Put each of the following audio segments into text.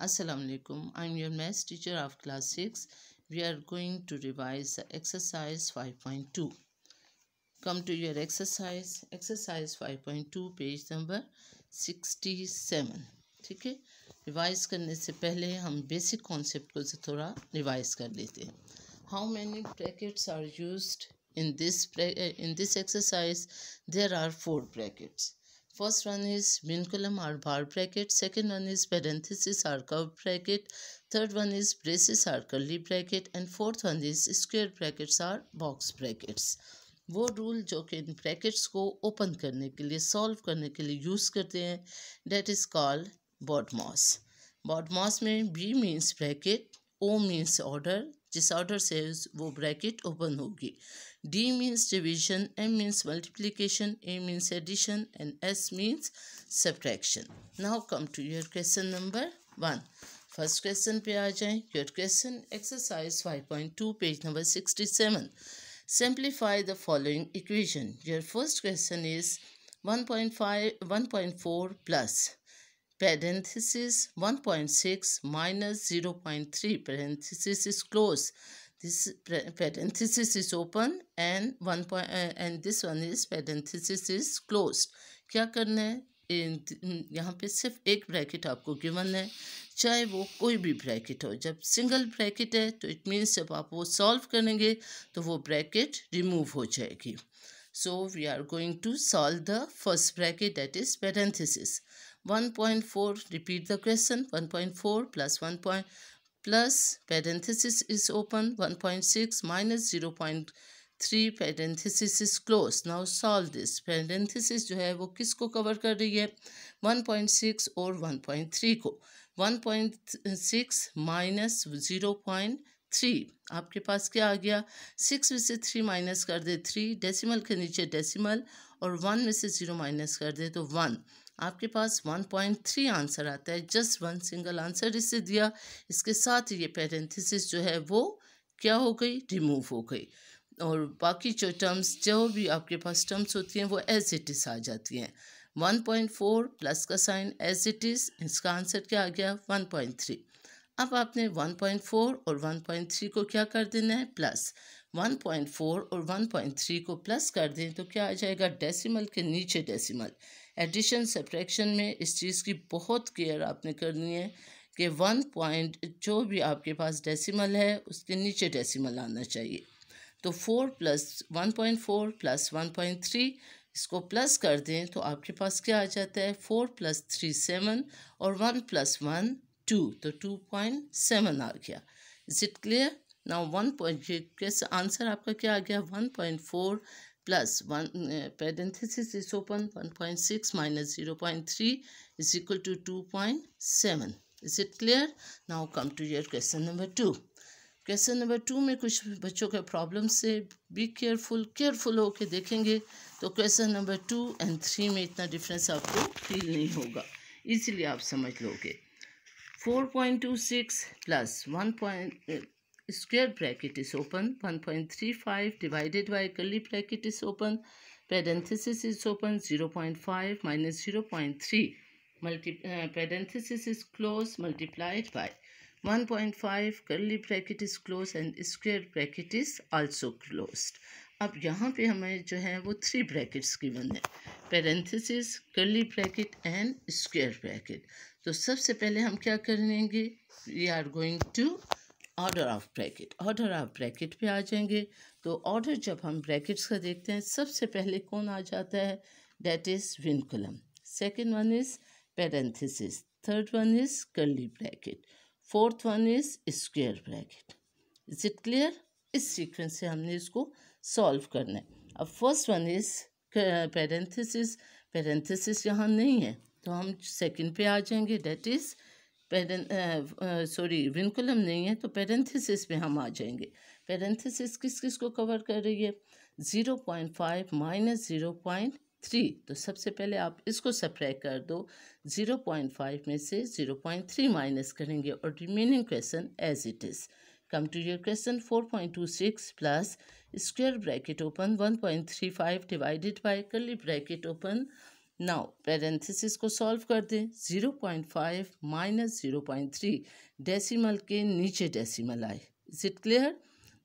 Assalamualaikum. am your math teacher of class 6. We are going to revise the exercise 5.2. Come to your exercise. Exercise 5.2 page number 67. ठीक है Revise करने से पहले हम basic concept को थोड़ा revise कर लेते हैं How many brackets are used in this in this exercise there are four brackets First one is mean column or bar bracket. Second one is parenthesis or curved bracket. Third one is braces or curly bracket. And fourth one is square brackets or box brackets. वो rule जो कि in brackets को open करने के लिए solve करने के लिए यूज़ करते हैं that is called BODMAS BODMAS में B means bracket O means order डिसऑर्डर से वो ब्रैकेट ओपन होगी D means division M means multiplication A means addition and S means subtraction now come to your question number one first question पे आ जाएं your question exercise five point two page number sixty seven the your first question is one point five one point four plus parenthesis 1.6 minus 0.3 parenthesis is closed this parenthesis is open and one point uh, and this one is parenthesis is closed क्या करना है यहाँ पे सिर्फ एक bracket आपको given है चाहे वो कोई भी ब्रैकेट हो जब सिंगल ब्रैकेट है तो इट मीन्स जब आप वो सॉल्व करेंगे तो वो ब्रैकेट रिमूव हो जाएगी so we are going to solve the first bracket that is parenthesis 1.4 repeat the question 1.4 plus 1 point plus parenthesis is open 1.6 minus 0 0.3 parenthesis is closed now solve this parenthesis जो है वो किसको cover कर रही है 1.6 और 1.3 को 1.6 माइनस ज़ीरो पॉइंट थ्री आपके पास क्या आ गया सिक्स में से थ्री माइनस कर दे थ्री डेसिमल के नीचे डेसिमल और वन में से ज़ीरो माइनस कर दे तो वन आपके पास 1.3 आंसर आता है जस्ट वन सिंगल आंसर इसे दिया इसके साथ ये पैरेंथिस जो है वो क्या हो गई रिमूव हो गई और बाकी जो टर्म्स जो भी आपके पास टर्म्स होती हैं वो एज इट इज़ आ जाती हैं 1.4 प्लस का साइन एज इट इज़ इसका आंसर क्या आ गया 1.3 अब आपने 1.4 और 1.3 को क्या कर देना है प्लस 1.4 और 1.3 को प्लस कर दें तो क्या आ जाएगा डेसिमल के नीचे डेसिमल एडिशन सब्ट्रैक्शन में इस चीज़ की बहुत केयर आपने करनी है कि वन पॉइंट जो भी आपके पास डेसिमल है उसके नीचे डेसिमल आना चाहिए तो four plus one point four plus one point three इसको प्लस कर दें तो आपके पास क्या आ जाता है फोर प्लस थ्री सेवन और वन प्लस वन टू तो टू पॉइंट सेवन आ गया इज़ इट क्लियर ना वन पॉइंट कैसे आंसर आपका क्या आ गया one point four plus one parenthesis is open one point six minus zero point three is equal to to point seven is it clear now come to your question number two question number two में कुछ बच्चों के problem से be careful careful होके देखेंगे तो question number two and three में इतना डिफरेंस आपको फील नहीं होगा इसीलिए आप समझ लोगे four point two six plus one point square bracket is open 1.35 divided by curly bracket is open parenthesis is open 0.5 minus 0.3 multi uh, parenthesis is closed multiplied by 1.5 curly bracket is closed and square bracket is also closed अब यहाँ पे हमें जो है वो three brackets की बन है parenthesis curly bracket and square bracket तो सबसे पहले हम क्या करेंगे we are going to order of bracket order of bracket पे आ जाएंगे तो ऑर्डर जब हम ब्रैकेट्स का देखते हैं सबसे पहले कौन आ जाता है that is vinculum second one is parenthesis third one is curly bracket fourth one is square bracket is it clear इस सीक्वेंस से हमने इसको सॉल्व करना है अब first one is parenthesis parenthesis यहाँ नहीं है तो हम सेकेंड पे आ जाएंगे डेट इज़ सॉरी विनकुलम नहीं है तो पेरेंथिसिस पे हम आ जाएंगे पेरेंथिसिस किस किस को कवर कर रही है zero point five minus zero point three तो सबसे पहले आप इसको सप्रैक कर दो ज़ीरो पॉइंट फाइव में से ज़ीरो पॉइंट थ्री माइनस करेंगे और remaining question as it is come to your question four point two six plus square bracket open one point three five divided by curly bracket open now parenthesis को solve कर दें zero point five minus zero point three decimal के नीचे decimal आए is it clear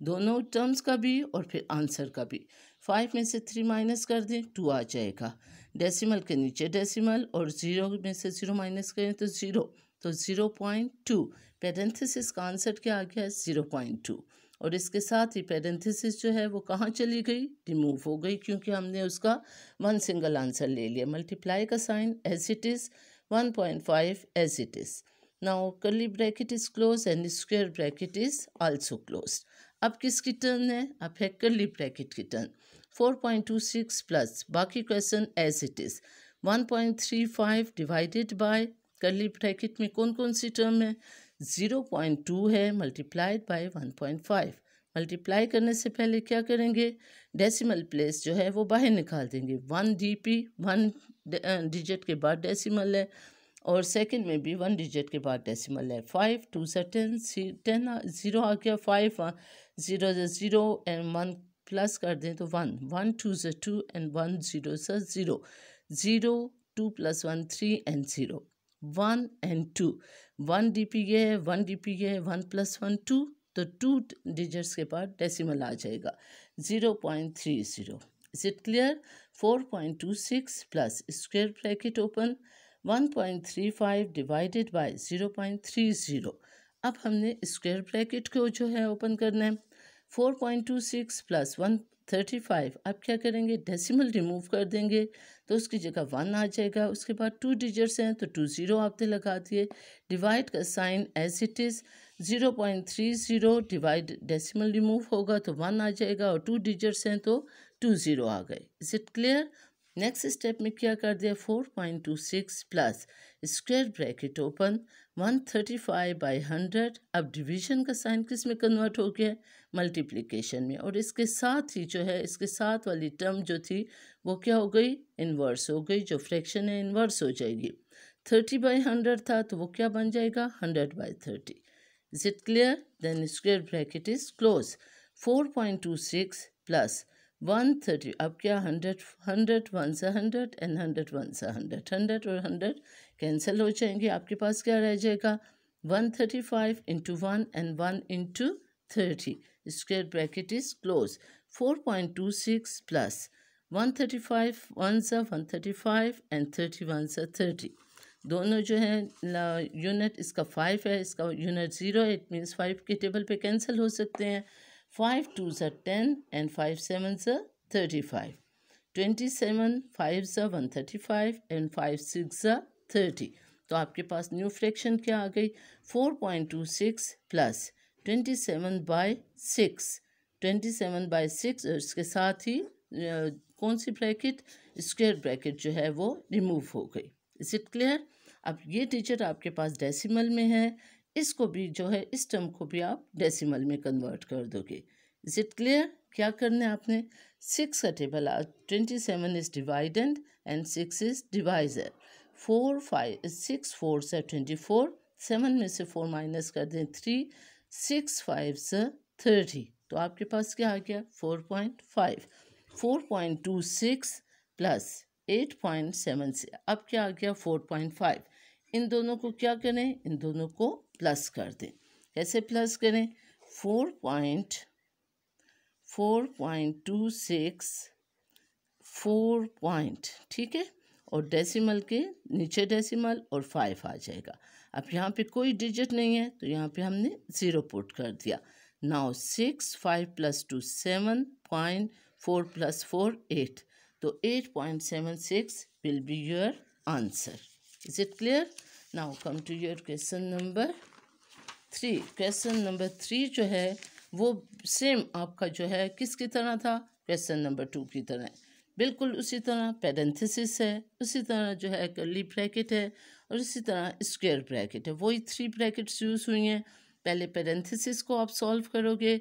दोनों terms का भी और फिर आंसर का भी फाइव में से थ्री माइनस कर दें टू आ जाएगा डेसिमल के नीचे डेसिमल और ज़ीरो में से ज़ीरो माइनस करें तो ज़ीरो तो ज़ीरो पॉइंट टू पेरेंथिस का आंसर क्या आ गया ज़ीरो पॉइंट टू और इसके साथ ही पेरेंथिसिस जो है वो कहाँ चली गई रिमूव हो गई क्योंकि हमने उसका वन सिंगल आंसर ले लिया मल्टीप्लाई का sign as it is one point five as it is now curly bracket is close and square bracket is also close अब किसकी टर्न है अब है कर्ली ब्रैकेट की turn four point two six plus बाकी question as it is one point three five divided by curly bracket में कौन कौन सी टर्म है ज़ीरो पॉइंट टू है multiplied by one point five multiply करने से पहले क्या करेंगे डेसिमल प्लेस जो है वो बाहर निकाल देंगे वन डीपी वन डिजिट के बाद डेसिमल है और सेकंड में भी वन डिजिट के बाद डेसिमल है फाइव टू से टेन सी टेन ज़ीरो आ गया फाइव ज़ीरो से ज़ीरो एंड वन प्लस कर दें तो वन वन टू से टू एंड वन ज़ीरो से zero zero two plus one three and zero one and two one DP ये है वन डीपी ये है वन प्लस वन टू तो टू डिजिट्स के बाद डेसिमल आ जाएगा zero point three zero is it clear four point two six plus square bracket open one point three five divided by zero point three zero अब हमने square bracket को जो है ओपन करना है four point two six plus one thirty five आप क्या करेंगे डेसिमल रिमूव कर देंगे तो उसकी जगह वन आ जाएगा उसके बाद टू डिजिट्स हैं तो टू ज़ीरो आपने लगा दिए डिवाइड का sign as it is zero point three zero divide decimal remove होगा तो वन आ जाएगा और टू डिजिट्स हैं तो टू ज़ीरो आ गए is it clear next step में क्या कर दिया four point two six plus square bracket open one thirty five by hundred अब डिवीजन का साइन किस में कन्वर्ट हो गया मल्टीप्लिकेशन में और इसके साथ ही जो है इसके साथ वाली टर्म जो थी वो क्या हो गई इन्वर्स हो गई जो फ्रैक्शन है इन्वर्स हो जाएगी थर्टी बाई हंड्रेड था तो वो क्या बन जाएगा hundred by thirty is it clear then square bracket is close four point two six plus one thirty अब क्या हंड्रेड हंड्रेड वन से हंड्रेड एंड हंड्रेड वन से हंड्रेड हंड्रेड और हंड्रेड कैंसिल हो जाएंगे आपके पास क्या रह जाएगा one thirty five into one and one into thirty square bracket is close four point two six plus one thirty five one सा one thirty five and thirty one सा थर्टी दोनों जो है यूनिट इसका फाइव है इसका unit zero है it means five के टेबल पे कैंसिल हो सकते हैं five twos are ten and five seven are thirty five twenty seven five are one thirty five and five six are thirty. तो आपके पास न्यू फ्रैक्शन क्या आ गई four point two six plus twenty seven by six twenty seven by six और इसके साथ ही कौन सी bracket square bracket जो है वो रिमूव हो गई इज़ इट क्लियर अब ये टीचर आपके पास डेसिमल में है इसको भी जो है इस टर्म को भी आप डेसिमल में कन्वर्ट कर दोगे इज इट क्लियर क्या करना है आपने सिक्स का टेबल आज twenty seven is dividend and six is divisor four five six four से ट्वेंटी फोर सेवन में से फोर माइनस कर दें थ्री सिक्स फाइव से थर्टी तो आपके पास क्या आ गया four point five four point two six plus eight point seven से अब क्या आ गया फोर पॉइंट फाइव इन दोनों को क्या करें इन दोनों को प्लस कर दें कैसे प्लस करें four point four point two six four point ठीक है और डेसिमल के नीचे डेसिमल और फाइव आ जाएगा अब यहाँ पे कोई डिजिट नहीं है तो यहाँ पे हमने ज़ीरो पुट कर दिया now six five plus two seven point four plus four eight तो eight point seven six will be your answer is it clear now come to your question number three question number three जो है वो same आपका जो है किसकी तरह था क्वेश्चन नंबर टू की तरह बिल्कुल उसी तरह पैरेंथेसिस है उसी तरह जो है कर्ली ब्रैकेट है और उसी तरह स्क्वायर ब्रैकेट है वही थ्री ब्रैकेट्स यूज़ हुई हैं पहले पैरेंथेसिस को आप सॉल्व करोगे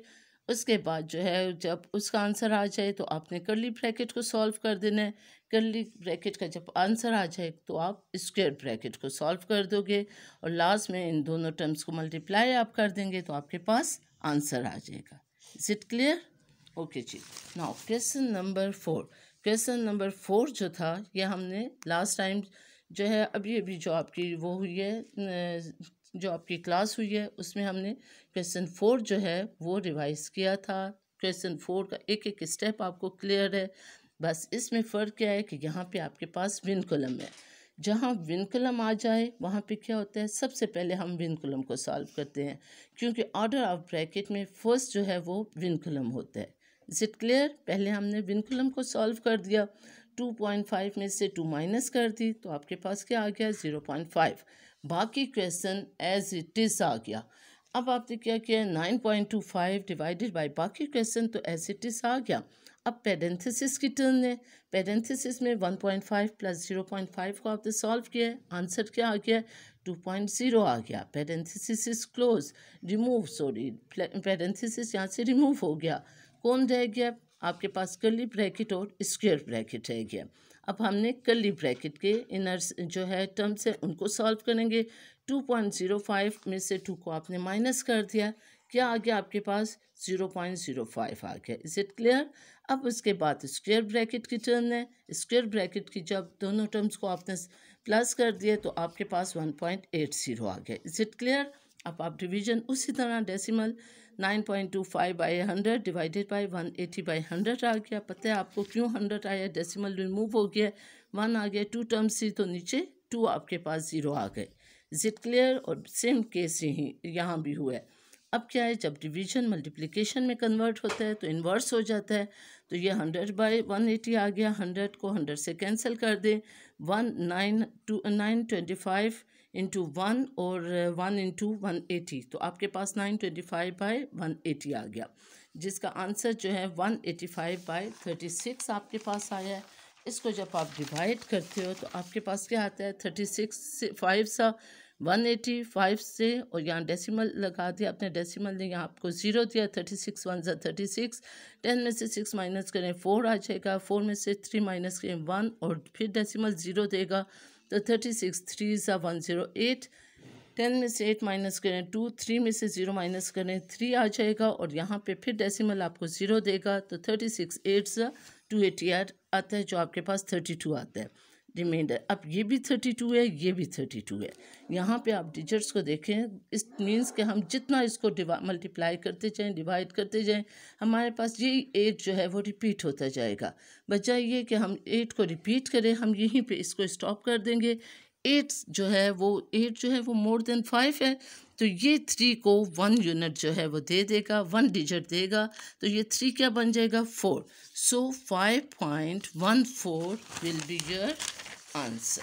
उसके बाद जो है जब उसका आंसर आ जाए तो आपने करली ब्रैकेट को सॉल्व कर देना है करली ब्रैकेट का जब आंसर आ जाए तो आप स्क्वेयर ब्रैकेट को सॉल्व कर दोगे और लास्ट में इन दोनों टर्म्स को मल्टीप्लाई आप कर देंगे तो आपके पास आंसर आ जाएगा इज इट क्लियर ओके जी now question number four question number four जो था ये हमने लास्ट टाइम जो है अभी अभी जो आपकी वो हुई है जो आपकी क्लास हुई है उसमें हमने क्वेश्चन फोर जो है वो रिवाइज किया था क्वेश्चन फोर का एक एक स्टेप आपको क्लियर है बस इसमें फ़र्क क्या है कि यहाँ पे आपके पास विन कलम है जहाँ विन कलम आ जाए वहाँ पे क्या होता है सबसे पहले हम विन कलम को सॉल्व करते हैं क्योंकि ऑर्डर ऑफ ब्रैकेट में फर्स्ट जो है वो विन कलम होता है इज इट क्लियर पहले हमने विन कलम को सॉल्व कर दिया टू पॉइंट फाइव में से टू माइनस कर दी तो आपके पास क्या आ गया ज़ीरो पॉइंट फाइव बाकी क्वेश्चन एज इट इज़ आ गया अब आपने क्या किया nine point two five divided by बाकी क्वेश्चन तो एज इट इज़ आ गया अब पेडेंथिस की टर्न है पेडेंथिस में one point five plus zero point five को आपने सॉल्व किया है आंसर क्या आ गया टू पॉइंट जीरो आ गया parenthesis is close remove sorry parenthesis यहाँ से रिमूव हो गया कौन रह गया आपके पास कर्ली ब्रैकेट और स्क्वेयर ब्रैकेट रह गया अब हमने कली ब्रैकेट के इनर जो है टर्म से उनको सॉल्व करेंगे 2.05 में से 2 को आपने माइनस कर दिया क्या आ गया आपके पास 0.05 आ गया इज इट क्लियर अब उसके बाद स्क्वेयर ब्रैकेट की टर्म है स्क्वेयर ब्रैकेट की जब दोनों टर्म्स को आपने प्लस कर दिए तो आपके पास 1.80 आ गया इज इट क्लियर अब आप डिवीजन उसी तरह decimal nine point two five by hundred divided by one eighty by hundred आ गया पता है आपको क्यों हंड्रेड आया डेसिमल रिमूव हो गया वन आ गया टू टर्म्स ही तो नीचे टू आपके पास ज़ीरो आ गए जिट क्लियर और सेम केस यहीं यहाँ भी हुआ है अब क्या है जब डिवीजन मल्टीप्लिकेशन में कन्वर्ट होता है तो इन्वर्स हो जाता है तो ये हंड्रेड बाई वन एटी आ गया हंड्रेड को हंड्रेड से कैंसिल कर दें one nine two nine twenty five into one और वन इंटू वन एटी तो आपके पास nine twenty five by one eighty आ गया जिसका आंसर जो है one eighty five by thirty six आपके पास आया है इसको जब आप डिवाइड करते हो तो आपके पास क्या आता है थर्टी सिक्स से फाइव सा वन एटी फाइव से और यहाँ डेसिमल लगा दिया आपने डेसिमल ने यहाँ आपको ज़ीरो दिया थर्टी सिक्स वन सा थर्टी सिक्स टेन में से सिक्स माइनस करें फोर आ जाएगा फोर में से थ्री माइनस करें वन और फिर डेसिमल ज़ीरो देगा तो थर्टी सिक्स थ्री सा वन ज़ीरो एट टेन में से एट माइनस करें टू थ्री में से ज़ीरो माइनस करें थ्री आ जाएगा और यहाँ पे फिर डेसिमल आपको ज़ीरो देगा तो थर्टी सिक्स एट सा टू एटी आर आता है जो आपके पास थर्टी टू आता है रिमाइंडर अब ये भी थर्टी टू है ये भी थर्टी टू है यहाँ पे आप डिजिट्स को देखें इस मीन्स कि हम जितना इसको मल्टीप्लाई करते जाएं डिवाइड करते जाएं हमारे पास ये एट जो है वो रिपीट होता जाएगा बजाय ये कि हम एट को रिपीट करें हम यहीं पे इसको स्टॉप कर देंगे एट जो है वो एट जो है वो मोर देन फाइव है तो ये थ्री को वन यूनिट जो है वो दे देगा वन डिजिट देगा तो ये थ्री क्या बन जाएगा four so five point one four will be your answer.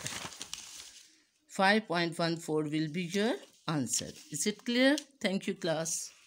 5.14 will be your answer. Is it clear? Thank you class.